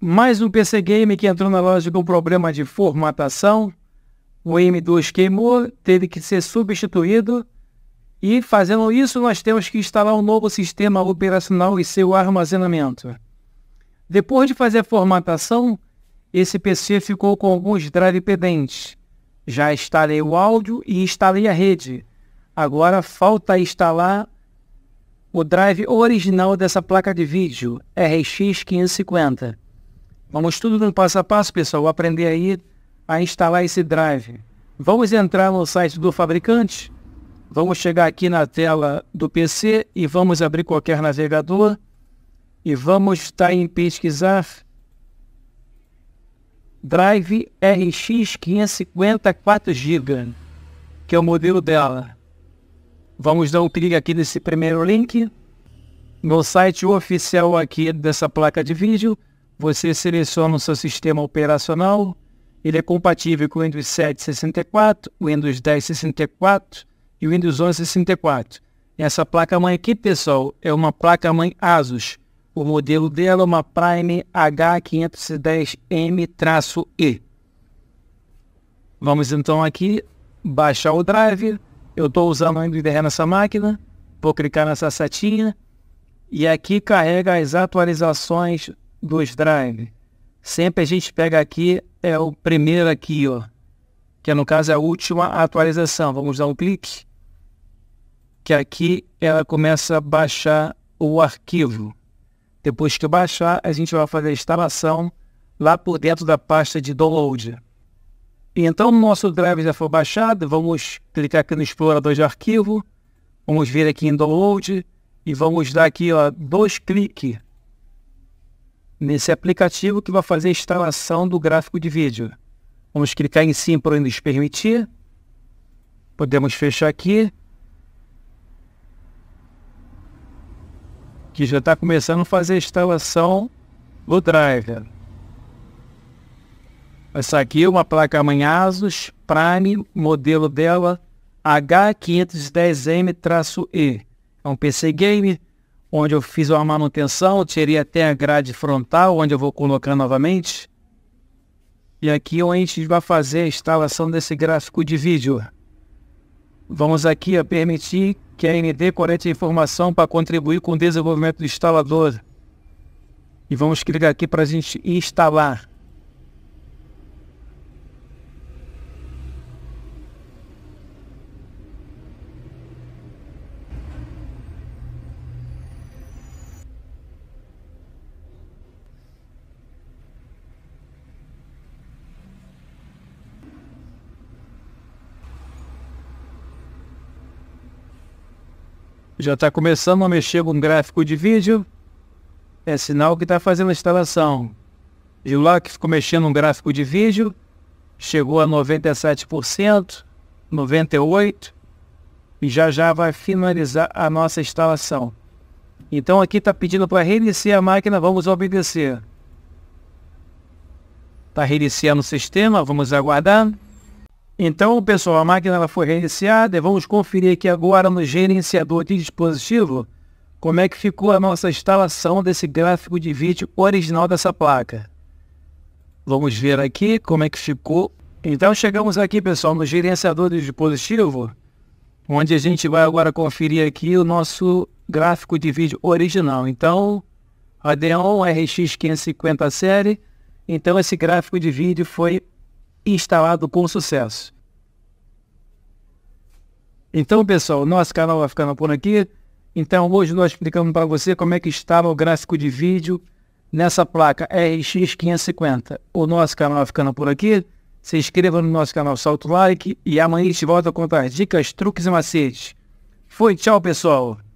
Mais um PC Game que entrou na loja com problema de formatação. O M2 queimou, teve que ser substituído. E fazendo isso, nós temos que instalar um novo sistema operacional e seu armazenamento. Depois de fazer a formatação, esse PC ficou com alguns drives pendentes. Já instalei o áudio e instalei a rede. Agora falta instalar o drive original dessa placa de vídeo, RX 550. Vamos tudo no passo a passo, pessoal. Vou aprender aí a instalar esse drive. Vamos entrar no site do fabricante. Vamos chegar aqui na tela do PC e vamos abrir qualquer navegador. E vamos estar tá em pesquisar Drive RX 554 gb que é o modelo dela. Vamos dar um clique aqui nesse primeiro link. No site oficial aqui dessa placa de vídeo você seleciona o seu sistema operacional, ele é compatível com o Windows 7 64, o Windows 10 64 e o Windows 11 64. Essa placa-mãe aqui, pessoal, é uma placa-mãe ASUS. O modelo dela é uma Prime H510M-E. Vamos então aqui baixar o drive. Eu estou usando o MDR nessa máquina. Vou clicar nessa setinha. E aqui carrega as atualizações dos drive. Sempre a gente pega aqui, é o primeiro aqui, ó. Que é, no caso é a última atualização. Vamos dar um clique. Que aqui ela começa a baixar o arquivo. Depois que baixar, a gente vai fazer a instalação lá por dentro da pasta de download. Então, nosso drive já foi baixado. Vamos clicar aqui no explorador de arquivo. Vamos vir aqui em download e vamos dar aqui ó, dois cliques nesse aplicativo que vai fazer a instalação do gráfico de vídeo. Vamos clicar em sim para nos permitir. Podemos fechar aqui. Que já está começando a fazer a instalação do driver. Essa aqui é uma placa mãe ASUS Prime, modelo dela H510M-E. É um PC Game, onde eu fiz uma manutenção, tirei até a grade frontal, onde eu vou colocar novamente. E aqui onde a gente vai fazer a instalação desse gráfico de vídeo. Vamos aqui a permitir que a ND colete a informação para contribuir com o desenvolvimento do instalador. E vamos clicar aqui para a gente instalar. já está começando a mexer com um gráfico de vídeo, é sinal que está fazendo a instalação. E lá que ficou mexendo um gráfico de vídeo, chegou a 97%, 98%, e já já vai finalizar a nossa instalação. Então aqui está pedindo para reiniciar a máquina, vamos obedecer. Está reiniciando o sistema, vamos aguardar. Então, pessoal, a máquina ela foi reiniciada e vamos conferir aqui agora no gerenciador de dispositivo como é que ficou a nossa instalação desse gráfico de vídeo original dessa placa. Vamos ver aqui como é que ficou. Então chegamos aqui, pessoal, no gerenciador de dispositivo, onde a gente vai agora conferir aqui o nosso gráfico de vídeo original. Então, Radeon RX 550 série. Então esse gráfico de vídeo foi instalado com sucesso. Então, pessoal, nosso canal vai ficando por aqui. Então, hoje nós explicamos para você como é que estava o gráfico de vídeo nessa placa RX 550. O nosso canal vai ficando por aqui. Se inscreva no nosso canal, salta o like e amanhã a gente volta a contar dicas, truques e macetes. Foi, tchau, pessoal!